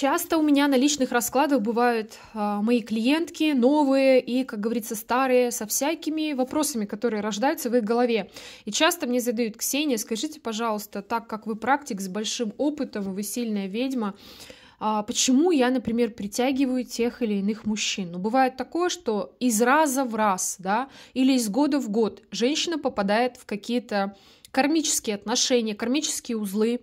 Часто у меня на личных раскладах бывают а, мои клиентки, новые и, как говорится, старые, со всякими вопросами, которые рождаются в их голове. И часто мне задают, Ксения, скажите, пожалуйста, так как вы практик с большим опытом, вы сильная ведьма, а почему я, например, притягиваю тех или иных мужчин. Ну, бывает такое, что из раза в раз, да, или из года в год женщина попадает в какие-то кармические отношения, кармические узлы,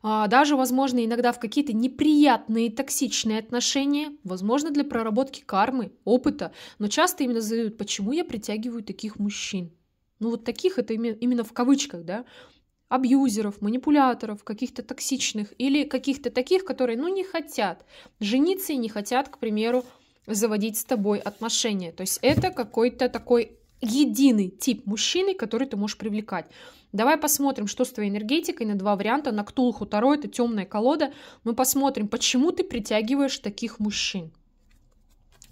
а, даже, возможно, иногда в какие-то неприятные, токсичные отношения, возможно, для проработки кармы, опыта, но часто именно задают, почему я притягиваю таких мужчин. Ну вот таких это именно в кавычках, да, абьюзеров, манипуляторов, каких-то токсичных или каких-то таких, которые, ну, не хотят жениться и не хотят, к примеру, заводить с тобой отношения. То есть это какой-то такой единый тип мужчины, который ты можешь привлекать. Давай посмотрим, что с твоей энергетикой на два варианта, на Ктулху второй, это темная колода. Мы посмотрим, почему ты притягиваешь таких мужчин.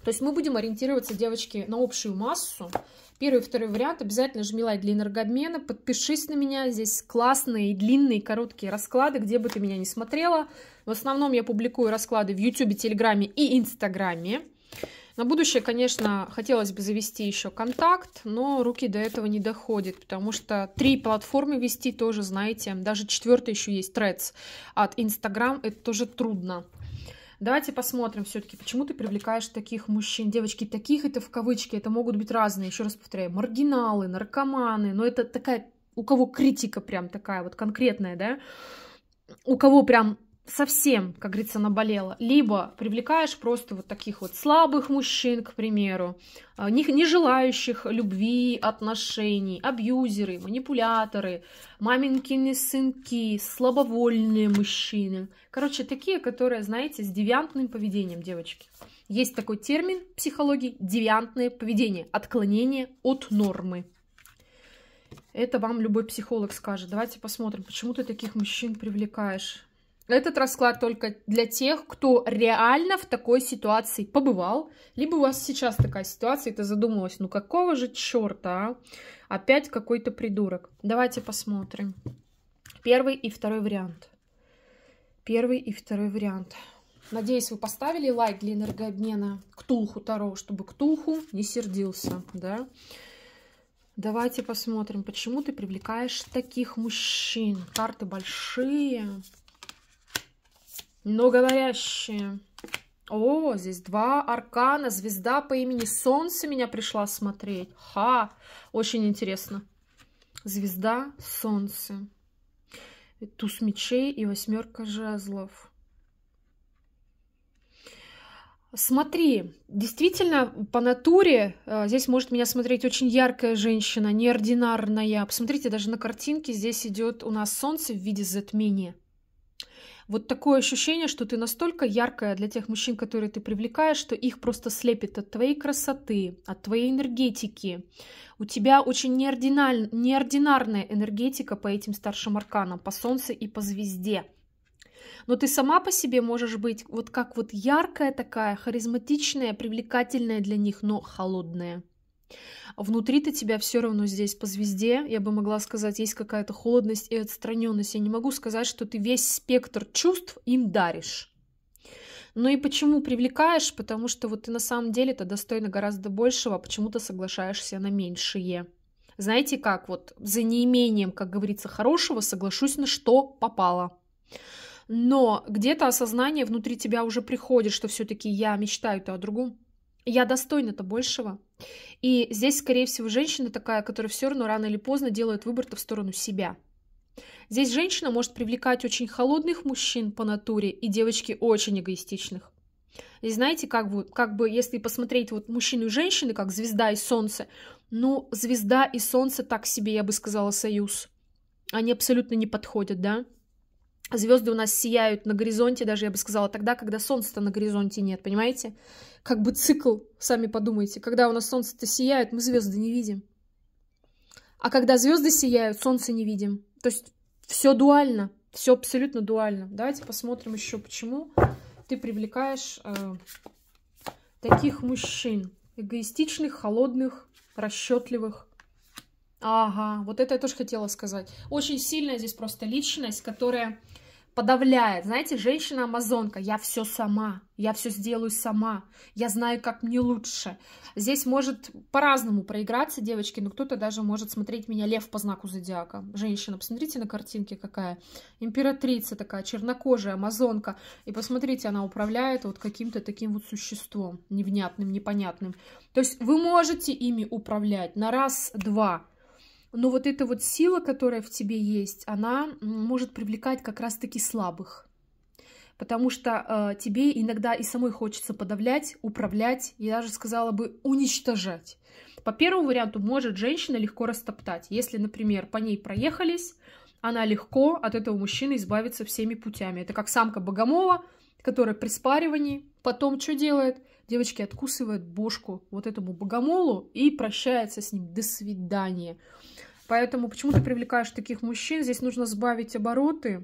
То есть мы будем ориентироваться, девочки, на общую массу. Первый и второй вариант. Обязательно жми лайк для энергообмена. Подпишись на меня. Здесь классные, длинные, короткие расклады, где бы ты меня ни смотрела. В основном я публикую расклады в YouTube, Телеграме и Инстаграме. На будущее, конечно, хотелось бы завести еще контакт, но руки до этого не доходят, потому что три платформы вести тоже, знаете, даже четвертый еще есть, Threads от Instagram, это тоже трудно. Давайте посмотрим все-таки, почему ты привлекаешь таких мужчин. Девочки, таких это в кавычки, это могут быть разные, еще раз повторяю, маргиналы, наркоманы, но это такая, у кого критика прям такая вот конкретная, да, у кого прям совсем, как говорится, наболело, либо привлекаешь просто вот таких вот слабых мужчин, к примеру, а, не, не желающих любви, отношений, абьюзеры, манипуляторы, маменькины сынки, слабовольные мужчины. Короче, такие, которые, знаете, с девиантным поведением, девочки. Есть такой термин в психологии – девиантное поведение, отклонение от нормы. Это вам любой психолог скажет. Давайте посмотрим, почему ты таких мужчин привлекаешь этот расклад только для тех, кто реально в такой ситуации побывал. Либо у вас сейчас такая ситуация, и ты задумалась, ну какого же черта, а? Опять какой-то придурок. Давайте посмотрим. Первый и второй вариант. Первый и второй вариант. Надеюсь, вы поставили лайк для энергообмена Ктулху Таро, чтобы Ктулху не сердился, да? Давайте посмотрим, почему ты привлекаешь таких мужчин. Карты большие но говорящие. О, здесь два аркана, звезда по имени Солнце меня пришла смотреть. Ха, очень интересно. Звезда, Солнце, туз мечей и восьмерка жезлов. Смотри, действительно, по натуре э, здесь может меня смотреть очень яркая женщина, неординарная. Посмотрите, даже на картинке здесь идет у нас солнце в виде затмения. Вот такое ощущение, что ты настолько яркая для тех мужчин, которые ты привлекаешь, что их просто слепит от твоей красоты, от твоей энергетики. У тебя очень неординарь... неординарная энергетика по этим старшим арканам, по солнцу и по звезде. Но ты сама по себе можешь быть вот как вот яркая такая, харизматичная, привлекательная для них, но холодная. Внутри-то тебя все равно здесь по звезде, я бы могла сказать, есть какая-то холодность и отстраненность. Я не могу сказать, что ты весь спектр чувств им даришь. Ну и почему привлекаешь? Потому что вот ты на самом деле то достойна гораздо большего, а почему-то соглашаешься на меньшее. Знаете как, вот за неимением, как говорится, хорошего соглашусь на что попало. Но где-то осознание внутри тебя уже приходит, что все-таки я мечтаю-то о другом я достойна-то большего. И здесь, скорее всего, женщина такая, которая все равно рано или поздно делает выбор-то в сторону себя. Здесь женщина может привлекать очень холодных мужчин по натуре и девочки очень эгоистичных. И знаете, как бы, как бы если посмотреть вот мужчину и женщины, как звезда и солнце, ну, звезда и солнце, так себе, я бы сказала, союз. Они абсолютно не подходят, да? Звезды у нас сияют на горизонте, даже я бы сказала, тогда, когда солнца-то на горизонте нет, понимаете? как бы цикл, сами подумайте. Когда у нас солнце-то сияет, мы звезды не видим. А когда звезды сияют, солнце не видим. То есть все дуально, все абсолютно дуально. Давайте посмотрим еще, почему ты привлекаешь э, таких мужчин. Эгоистичных, холодных, расчетливых. Ага, вот это я тоже хотела сказать. Очень сильная здесь просто личность, которая подавляет. Знаете, женщина-амазонка, я все сама, я все сделаю сама, я знаю, как мне лучше. Здесь может по-разному проиграться, девочки, но кто-то даже может смотреть меня лев по знаку зодиака. Женщина, посмотрите на картинке какая. Императрица такая, чернокожая, амазонка. И посмотрите, она управляет вот каким-то таким вот существом, невнятным, непонятным. То есть вы можете ими управлять на раз-два но вот эта вот сила, которая в тебе есть, она может привлекать как раз-таки слабых. Потому что э, тебе иногда и самой хочется подавлять, управлять, я даже сказала бы уничтожать. По первому варианту может женщина легко растоптать. Если, например, по ней проехались, она легко от этого мужчины избавится всеми путями. Это как самка богомола, которая при спаривании потом что делает? Девочки откусывают бошку вот этому богомолу и прощается с ним. До свидания. Поэтому почему ты привлекаешь таких мужчин? Здесь нужно сбавить обороты.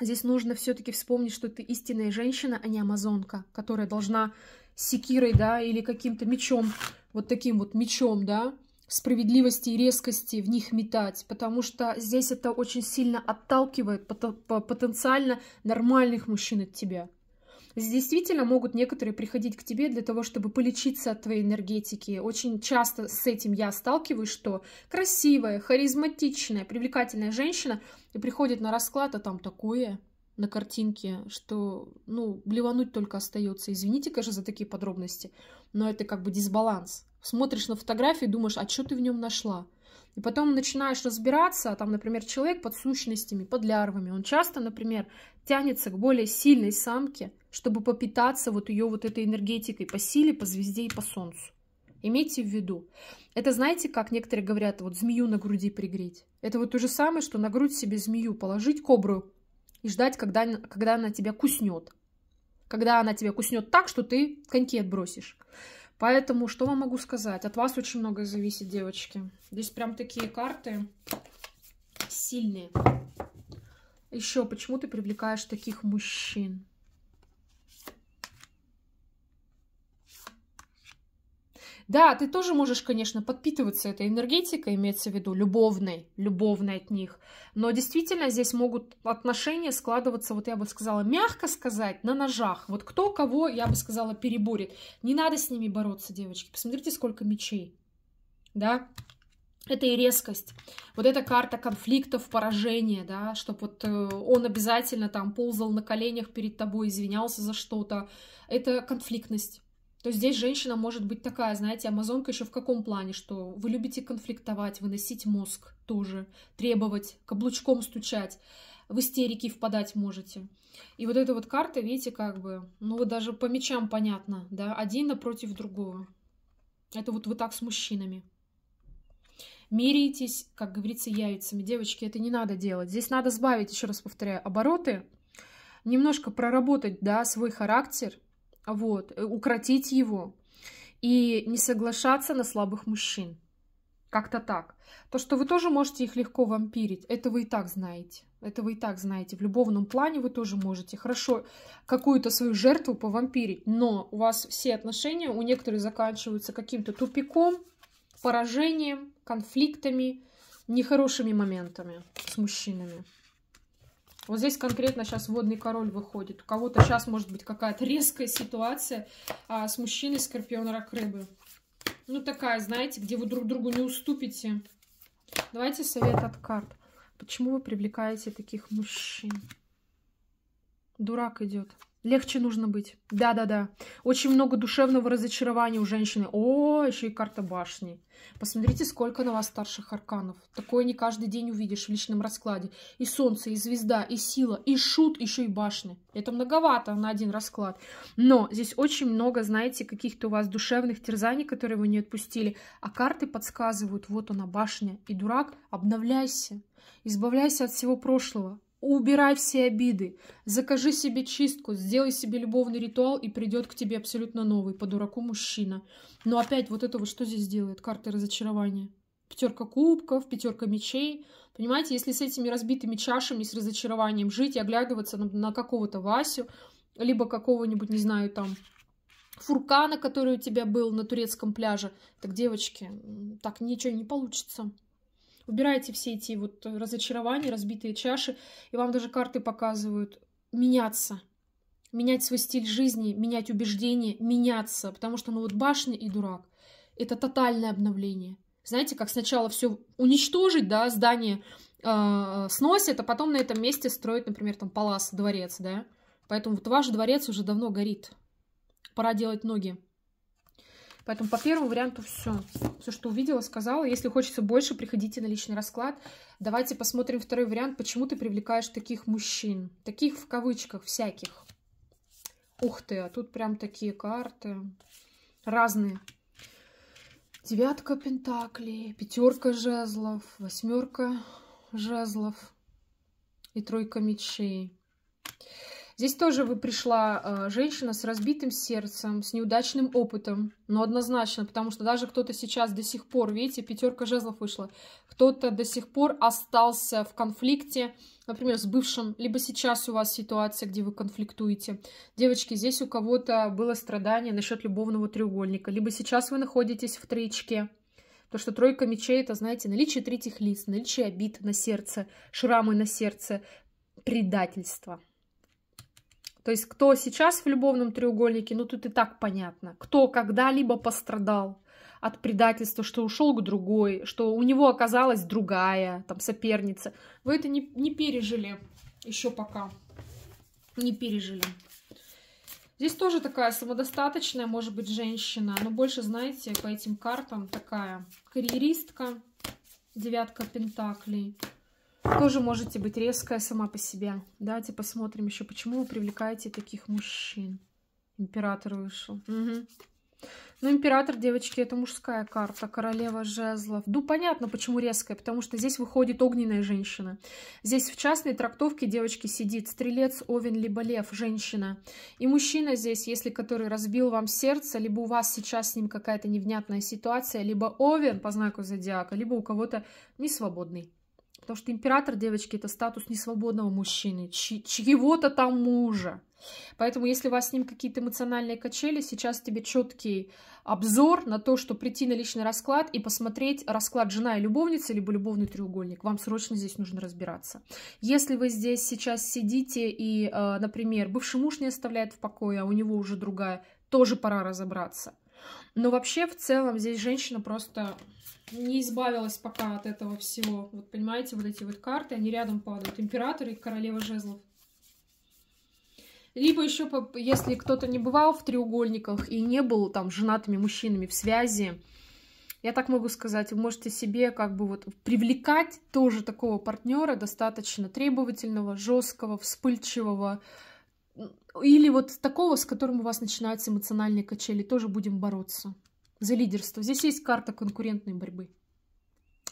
Здесь нужно все-таки вспомнить, что ты истинная женщина, а не амазонка, которая должна секирой, да, или каким-то мечом, вот таким вот мечом, да, справедливости и резкости в них метать, потому что здесь это очень сильно отталкивает потенциально нормальных мужчин от тебя действительно могут некоторые приходить к тебе для того, чтобы полечиться от твоей энергетики. Очень часто с этим я сталкиваюсь, что красивая, харизматичная, привлекательная женщина и приходит на расклад, а там такое на картинке, что, ну, блевануть только остается. Извините, конечно, за такие подробности, но это как бы дисбаланс. Смотришь на фотографии, думаешь, а что ты в нем нашла? И потом начинаешь разбираться, а там, например, человек под сущностями, под лярвами, он часто, например, тянется к более сильной самке, чтобы попитаться вот ее вот этой энергетикой по силе, по звезде и по солнцу. Имейте в виду. Это знаете, как некоторые говорят, вот змею на груди пригреть. Это вот то же самое, что на грудь себе змею положить, кобру, и ждать, когда, когда она тебя куснет. Когда она тебя куснет так, что ты коньки отбросишь. Поэтому что вам могу сказать? От вас очень многое зависит, девочки. Здесь прям такие карты сильные. Еще почему ты привлекаешь таких мужчин? Да, ты тоже можешь, конечно, подпитываться этой энергетикой, имеется в виду любовной, любовной от них. Но действительно здесь могут отношения складываться, вот я бы сказала, мягко сказать, на ножах. Вот кто кого, я бы сказала, переборет. Не надо с ними бороться, девочки. Посмотрите, сколько мечей. Да? Это и резкость. Вот эта карта конфликтов, поражения, да, чтобы вот э, он обязательно там ползал на коленях перед тобой, извинялся за что-то. Это конфликтность то здесь женщина может быть такая, знаете, амазонка еще в каком плане, что вы любите конфликтовать, выносить мозг тоже, требовать, каблучком стучать, в истерики впадать можете. И вот эта вот карта, видите, как бы, ну вот даже по мечам понятно, да, один напротив другого. Это вот вы так с мужчинами. Меряйтесь, как говорится, яйцами. Девочки, это не надо делать. Здесь надо сбавить, еще раз повторяю, обороты, немножко проработать, да, свой характер – вот, э, укротить его и не соглашаться на слабых мужчин. Как-то так. То, что вы тоже можете их легко вампирить, это вы и так знаете. Это вы и так знаете. В любовном плане вы тоже можете хорошо какую-то свою жертву повампирить. Но у вас все отношения, у некоторых заканчиваются каким-то тупиком, поражением, конфликтами, нехорошими моментами с мужчинами. Вот здесь конкретно сейчас водный король выходит. У кого-то сейчас может быть какая-то резкая ситуация а, с мужчиной скорпиона рак рыбы. Ну, такая, знаете, где вы друг другу не уступите. Давайте совет от карт. Почему вы привлекаете таких мужчин? Дурак идет. Легче нужно быть. Да-да-да. Очень много душевного разочарования у женщины. О, еще и карта башни. Посмотрите, сколько на вас старших арканов. Такое не каждый день увидишь в личном раскладе. И солнце, и звезда, и сила, и шут, еще и башни. Это многовато на один расклад. Но здесь очень много, знаете, каких-то у вас душевных терзаний, которые вы не отпустили. А карты подсказывают, вот она башня. И дурак, обновляйся. Избавляйся от всего прошлого. Убирай все обиды, закажи себе чистку, сделай себе любовный ритуал, и придет к тебе абсолютно новый, по дураку мужчина. Но опять вот это вот что здесь делает? Карты разочарования. Пятерка кубков, пятерка мечей. Понимаете, если с этими разбитыми чашами, с разочарованием жить и оглядываться на, на какого-то Васю, либо какого-нибудь, не знаю, там, Фуркана, который у тебя был на турецком пляже, так, девочки, так ничего не получится. Убираете все эти вот разочарования, разбитые чаши, и вам даже карты показывают меняться, менять свой стиль жизни, менять убеждения, меняться, потому что, ну вот башня и дурак — это тотальное обновление. Знаете, как сначала все уничтожить, да, здание э, сносят, а потом на этом месте строить, например, там палас, дворец, да. Поэтому вот ваш дворец уже давно горит. Пора делать ноги. Поэтому по первому варианту все. Все, что увидела, сказала. Если хочется больше, приходите на личный расклад. Давайте посмотрим второй вариант. Почему ты привлекаешь таких мужчин? Таких в кавычках, всяких. Ух ты, а тут прям такие карты. Разные. Девятка пентаклей, пятерка жезлов, восьмерка жезлов и тройка мечей. Здесь тоже вы пришла э, женщина с разбитым сердцем, с неудачным опытом, но ну, однозначно, потому что даже кто-то сейчас до сих пор, видите, пятерка жезлов вышла, кто-то до сих пор остался в конфликте, например, с бывшим, либо сейчас у вас ситуация, где вы конфликтуете. Девочки, здесь у кого-то было страдание насчет любовного треугольника, либо сейчас вы находитесь в троечке, то, что тройка мечей – это, знаете, наличие третьих лиц, наличие обид на сердце, шрамы на сердце, предательство – то есть кто сейчас в любовном треугольнике, ну тут и так понятно. Кто когда-либо пострадал от предательства, что ушел к другой, что у него оказалась другая, там, соперница. Вы это не, не пережили еще пока. Не пережили. Здесь тоже такая самодостаточная, может быть, женщина, но больше, знаете, по этим картам такая карьеристка, девятка пентаклей тоже можете быть резкая сама по себе. Давайте посмотрим еще, почему вы привлекаете таких мужчин. Император вышел. Угу. Ну, император, девочки, это мужская карта, королева жезлов. Ну, понятно, почему резкая, потому что здесь выходит огненная женщина. Здесь в частной трактовке, девочки, сидит стрелец, овен, либо лев, женщина. И мужчина здесь, если который разбил вам сердце, либо у вас сейчас с ним какая-то невнятная ситуация, либо овен по знаку зодиака, либо у кого-то несвободный. Потому что император, девочки, это статус несвободного мужчины, чьего-то там мужа. Поэтому, если у вас с ним какие-то эмоциональные качели, сейчас тебе четкий обзор на то, что прийти на личный расклад и посмотреть расклад жена и любовница, либо любовный треугольник. Вам срочно здесь нужно разбираться. Если вы здесь сейчас сидите и, э, например, бывший муж не оставляет в покое, а у него уже другая, тоже пора разобраться. Но вообще, в целом, здесь женщина просто не избавилась пока от этого всего. Вот понимаете, вот эти вот карты, они рядом падают. Император и королева жезлов. Либо еще, если кто-то не бывал в треугольниках и не был там женатыми мужчинами в связи, я так могу сказать, вы можете себе как бы вот привлекать тоже такого партнера, достаточно требовательного, жесткого, вспыльчивого, или вот такого, с которым у вас начинаются эмоциональные качели, тоже будем бороться за лидерство. Здесь есть карта конкурентной борьбы.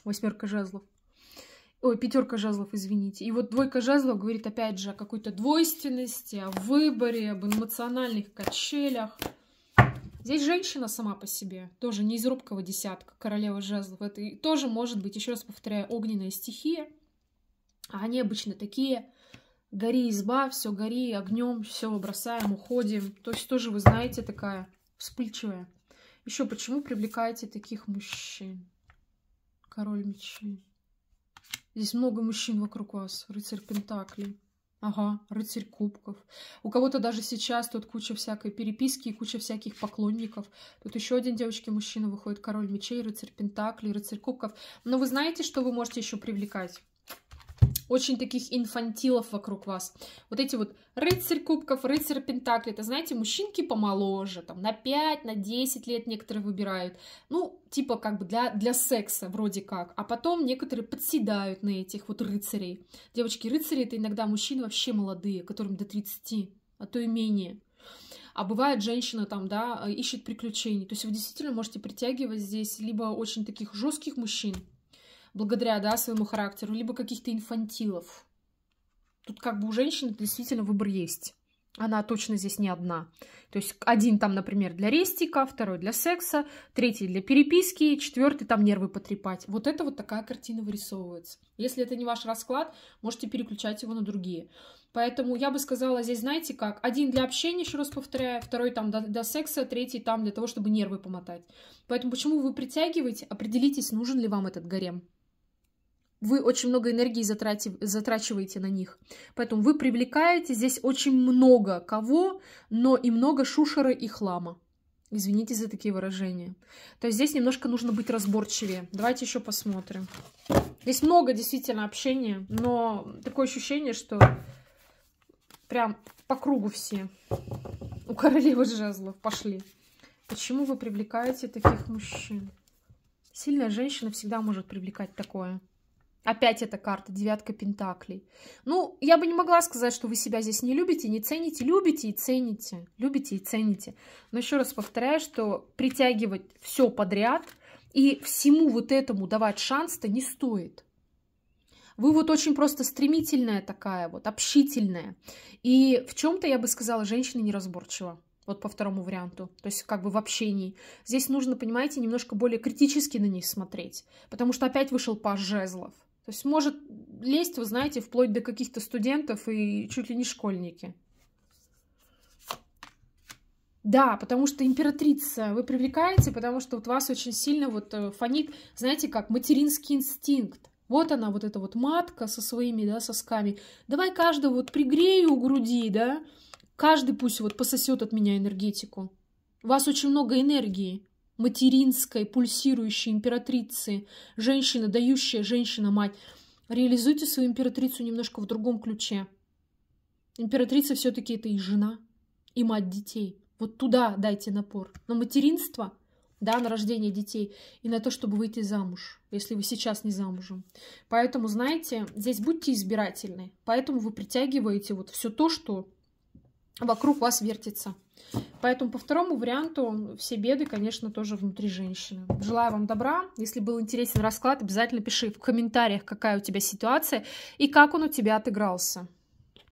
Восьмерка жезлов. Ой, пятерка жезлов, извините. И вот двойка жезлов говорит опять же о какой-то двойственности, о выборе, об эмоциональных качелях. Здесь женщина сама по себе, тоже не из рубкого десятка, королева жезлов. Это тоже может быть, еще раз повторяю, огненная стихия. А они обычно такие Гори изба, все гори, огнем, все бросаем, уходим. То есть тоже, вы знаете, такая вспыльчивая. Еще почему привлекаете таких мужчин? Король мечей. Здесь много мужчин вокруг вас. Рыцарь Пентаклей. Ага, рыцарь кубков. У кого-то даже сейчас тут куча всякой переписки и куча всяких поклонников. Тут еще один девочки-мужчина выходит, король мечей, рыцарь пентаклей, рыцарь кубков. Но вы знаете, что вы можете еще привлекать? очень таких инфантилов вокруг вас. Вот эти вот рыцарь кубков, рыцарь пентаклей, это, знаете, мужчинки помоложе, там, на 5, на 10 лет некоторые выбирают. Ну, типа, как бы для, для секса вроде как. А потом некоторые подседают на этих вот рыцарей. Девочки, рыцари — это иногда мужчины вообще молодые, которым до 30, а то и менее. А бывает, женщина там, да, ищет приключений. То есть вы действительно можете притягивать здесь либо очень таких жестких мужчин, благодаря да, своему характеру, либо каких-то инфантилов. Тут как бы у женщины действительно выбор есть. Она точно здесь не одна. То есть один там, например, для рестика, второй для секса, третий для переписки, четвертый там нервы потрепать. Вот это вот такая картина вырисовывается. Если это не ваш расклад, можете переключать его на другие. Поэтому я бы сказала здесь, знаете как, один для общения, еще раз повторяю, второй там до, до секса, третий там для того, чтобы нервы помотать. Поэтому почему вы притягиваете, определитесь, нужен ли вам этот гарем вы очень много энергии затрати, затрачиваете на них. Поэтому вы привлекаете здесь очень много кого, но и много шушеры и хлама. Извините за такие выражения. То есть здесь немножко нужно быть разборчивее. Давайте еще посмотрим. Здесь много действительно общения, но такое ощущение, что прям по кругу все у королевы жезлов пошли. Почему вы привлекаете таких мужчин? Сильная женщина всегда может привлекать такое. Опять эта карта, девятка пентаклей. Ну, я бы не могла сказать, что вы себя здесь не любите, не цените. Любите и цените, любите и цените. Но еще раз повторяю, что притягивать все подряд и всему вот этому давать шанс-то не стоит. Вы вот очень просто стремительная такая вот, общительная. И в чем-то, я бы сказала, женщина неразборчива. Вот по второму варианту, то есть как бы в общении. Здесь нужно, понимаете, немножко более критически на них смотреть, потому что опять вышел паж жезлов. То есть может лезть, вы знаете, вплоть до каких-то студентов и чуть ли не школьники. Да, потому что императрица вы привлекаете, потому что вот вас очень сильно вот э, фонит, знаете, как материнский инстинкт. Вот она, вот эта вот матка со своими, да, сосками. Давай каждого вот пригрею у груди, да, каждый пусть вот пососет от меня энергетику. У вас очень много энергии материнской, пульсирующей императрицы, женщина, дающая женщина-мать. Реализуйте свою императрицу немножко в другом ключе. Императрица все-таки это и жена, и мать детей. Вот туда дайте напор. На материнство, да, на рождение детей и на то, чтобы выйти замуж, если вы сейчас не замужем. Поэтому, знаете, здесь будьте избирательны. Поэтому вы притягиваете вот все то, что вокруг вас вертится. Поэтому по второму варианту все беды, конечно, тоже внутри женщины. Желаю вам добра. Если был интересен расклад, обязательно пиши в комментариях, какая у тебя ситуация и как он у тебя отыгрался.